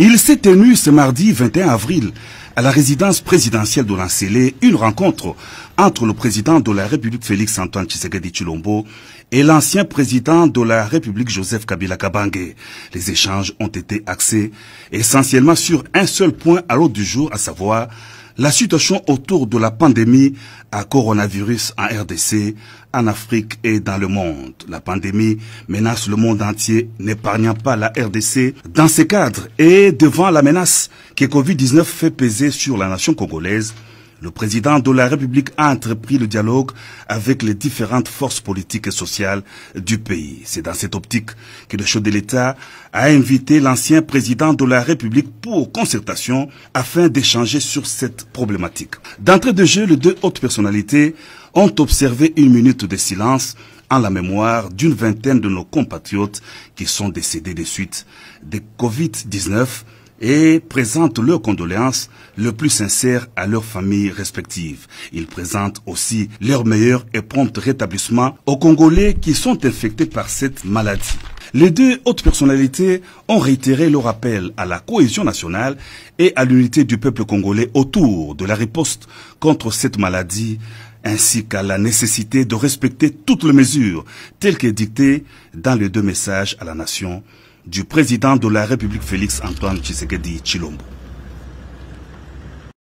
Il s'est tenu ce mardi 21 avril à la résidence présidentielle de l'Ancélé une rencontre entre le président de la République Félix Antoine Tshisekedi Chilombo et l'ancien président de la République Joseph Kabila Kabangé. Les échanges ont été axés essentiellement sur un seul point à l'ordre du jour, à savoir la situation autour de la pandémie à coronavirus en RDC, en Afrique et dans le monde. La pandémie menace le monde entier, n'épargnant pas la RDC. Dans ces cadres et devant la menace que Covid-19 fait peser sur la nation congolaise, le président de la République a entrepris le dialogue avec les différentes forces politiques et sociales du pays. C'est dans cette optique que le chef de l'État a invité l'ancien président de la République pour concertation afin d'échanger sur cette problématique. D'entrée de jeu, les deux hautes personnalités ont observé une minute de silence en la mémoire d'une vingtaine de nos compatriotes qui sont décédés des suites des Covid-19 et présentent leurs condoléances le plus sincères à leurs familles respectives. Ils présentent aussi leur meilleur et prompt rétablissement aux Congolais qui sont infectés par cette maladie. Les deux hautes personnalités ont réitéré leur appel à la cohésion nationale et à l'unité du peuple congolais autour de la riposte contre cette maladie ainsi qu'à la nécessité de respecter toutes les mesures telles que dictées dans les deux messages à la nation du président de la République Félix Antoine Tshisekedi Chilombo.